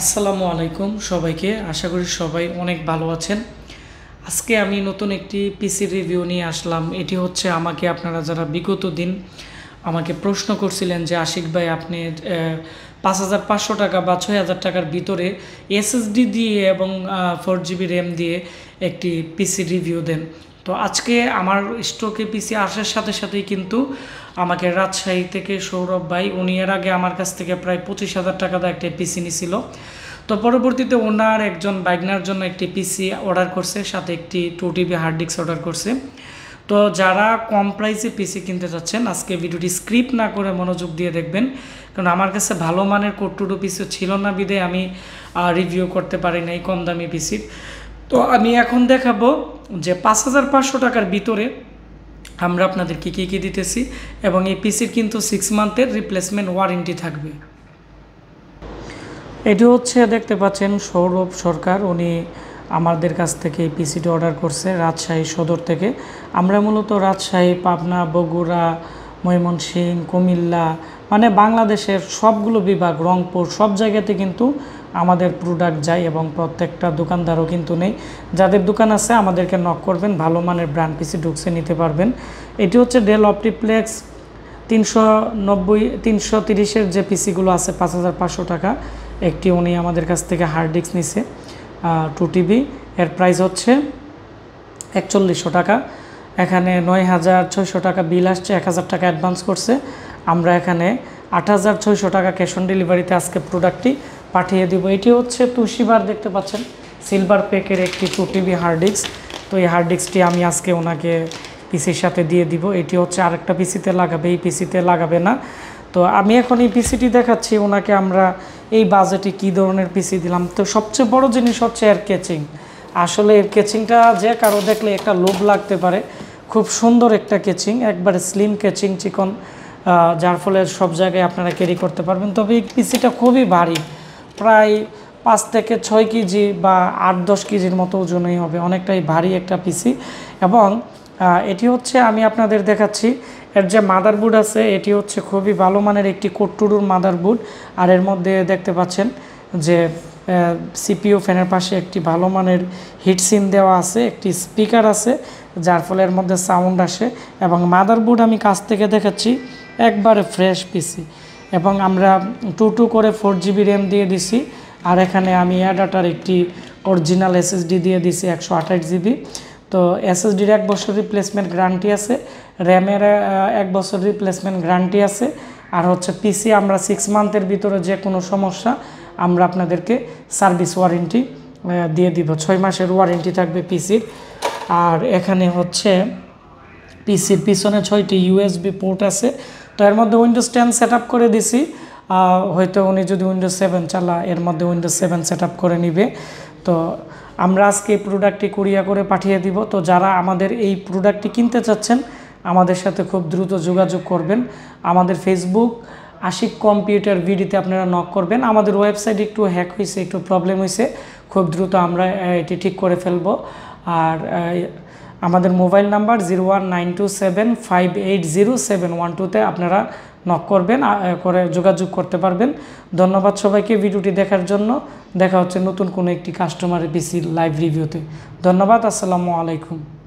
আসসালামু আলাইকুম সবাইকে আশা করি সবাই অনেক ভালো আছেন আজকে আমি নতুন একটি পিসি রিভিউ নিয়ে আসলাম এটি হচ্ছে আমাকে আপনারা যারা বিগত দিন আমাকে প্রশ্ন করছিলেন যে আশিক ভাই আপনি পাঁচ হাজার পাঁচশো টাকা বা ছয় হাজার টাকার ভিতরে এসএসডি দিয়ে এবং ফোর জিবি র্যাম দিয়ে একটি পিসি রিভিউ দেন তো আজকে আমার স্টকে পিসি আসার সাথে সাথেই কিন্তু আমাকে রাজশাহী থেকে সৌরভ ভাই উনি এর আগে আমার কাছ থেকে প্রায় পঁচিশ হাজার টাকা দেয় একটা পিসি নিছিল তো পরবর্তীতে ওনার একজন বাইগনার জন্য একটি পিসি অর্ডার করছে সাথে একটি two TV hard disk order করছে তো যারা কম প্রাইসে পিসি কিনতে চাচ্ছেন আজকে ভিডিওটি স্ক্রিপ্ট না করে মনোযোগ দিয়ে দেখবেন কারণ আমার কাছে ভালো মানের কোট্টুডো পিসিও ছিল না বিদে আমি রিভিউ করতে পারি নাই কম দামি পিসির তো আমি এখন দেখাবো যে পাঁচ হাজার পাঁচশো টাকার ভিতরে আমরা আপনাদেরকে কী কী দিতেছি এবং এই পিসির কিন্তু সিক্স মান্থের রিপ্লেসমেন্ট ওয়ারেন্টি থাকবে এটি হচ্ছে দেখতে পাচ্ছেন সৌরভ সরকার উনি আমাদের কাছ থেকে এই পিসিটি অর্ডার করছে রাজশাহী সদর থেকে আমরা মূলত রাজশাহী পাবনা বগুড়া ময়মনসিংহ কুমিল্লা মানে বাংলাদেশের সবগুলো বিভাগ রংপুর সব জায়গাতে কিন্তু আমাদের প্রোডাক্ট যায় এবং প্রত্যেকটা দোকানদারও কিন্তু নেই যাদের দোকান আছে আমাদেরকে নক করবেন ভালো মানের ব্র্যান্ড পিসি ঢুকছে নিতে পারবেন এটি হচ্ছে ডেল অপটিপ্লেক্স তিনশো নব্বই তিনশো তিরিশের যে পিসিগুলো আছে পাঁচ হাজার পাঁচশো টাকা একটি উনি আমাদের কাছ থেকে হার্ড ডিস্ক নিছে টু টিবি এর প্রাইস হচ্ছে একচল্লিশশো টাকা এখানে নয় হাজার ছয়শো টাকা বিল আসছে এক হাজার টাকা অ্যাডভান্স করছে আমরা এখানে আট হাজার ছয়শো টাকা ক্যাশ অন ডেলিভারিতে আজকে প্রোডাক্টটি পাঠিয়ে দিব এটি হচ্ছে তুষিবার দেখতে পাচ্ছেন সিলভার পেকের একটি টু টিভি হার্ড ডিস্ক তো এই হার্ড ডিস্কটি আমি আজকে ওনাকে পিসির সাথে দিয়ে দিব এটি হচ্ছে আরেকটা পিসিতে লাগাবে এই পিসিতে লাগাবে না তো আমি এখন এই পিসিটি দেখাচ্ছি ওনাকে আমরা এই বাজেটে কি ধরনের পিসি দিলাম তো সবচেয়ে বড় জিনিস হচ্ছে এর কেচিং আসলে এর কেচিংটা যে কারো দেখলে একটা লোভ লাগতে পারে খুব সুন্দর একটা কেচিং একবারে স্লিম কেচিং চিকন যার ফলে সব জায়গায় আপনারা ক্যারি করতে পারবেন তবে এই পিসিটা খুবই ভারী প্রায় পাঁচ থেকে ছয় কেজি বা আট দশ কেজির মতো ওজনই হবে অনেকটাই ভারী একটা পিসি এবং এটি হচ্ছে আমি আপনাদের দেখাচ্ছি এর যে মাদারবোর্ড আছে এটি হচ্ছে খুবই ভালো মানের একটি মাদার মাদারবোর্ড আর এর মধ্যে দেখতে পাচ্ছেন যে সিপিও ফ্যানের পাশে একটি ভালো মানের হিটসিন দেওয়া আছে একটি স্পিকার আছে যার ফলে এর মধ্যে সাউন্ড আসে এবং মাদারবোর্ড আমি কাছ থেকে দেখাচ্ছি একবারে ফ্রেশ পিসি এবং আমরা টু টু করে ফোর জিবি র্যাম দিয়ে দিছি আর এখানে আমি অ্যাডাটার একটি অরিজিনাল এসএসডি দিয়ে দিছি একশো আঠাশ জিবি তো এসএসডির এক বছর রিপ্লেসমেন্ট গ্যারান্টি আছে র্যামের এক বছর রিপ্লেসমেন্ট গ্যারান্টি আছে আর হচ্ছে পিসি আমরা সিক্স মান্থের ভিতরে যে কোনো সমস্যা আমরা আপনাদেরকে সার্ভিস ওয়ারেন্টি দিয়ে দিব ছয় মাসের ওয়ারেন্টি থাকবে পিসির আর এখানে হচ্ছে পিসির পিছনে ছয়টি ইউএসবি পোর্ট আছে তো এর মধ্যে উইন্ডোজ টেন সেট করে দিছি হয়তো উনি যদি উইন্ডোজ সেভেন চালা এর মধ্যে উইন্ডোজ সেভেন সেট করে নিবে তো আমরা আজকে এই প্রোডাক্টটি কুরিয়া করে পাঠিয়ে দিব তো যারা আমাদের এই প্রোডাক্টটি কিনতে চাচ্ছেন আমাদের সাথে খুব দ্রুত যোগাযোগ করবেন আমাদের ফেসবুক আশিক কম্পিউটার ভিডিতে আপনারা নক করবেন আমাদের ওয়েবসাইট একটু হ্যাক হয়েছে একটু প্রবলেম হয়েছে খুব দ্রুত আমরা এটি ঠিক করে ফেলব আর আমাদের mobile number zero one nine two seven five eight zero seven one টুতে আপনারা নক করবেন করে যোগাযোগ করতে পারবেন ধন্যবাদ সবাইকে ভিডিওটি দেখার জন্য দেখা হচ্ছে নতুন কোনো একটি কাস্টমার বেশি লাইভ রিভিউতে ধন্যবাদ আসসালামু আলাইকুম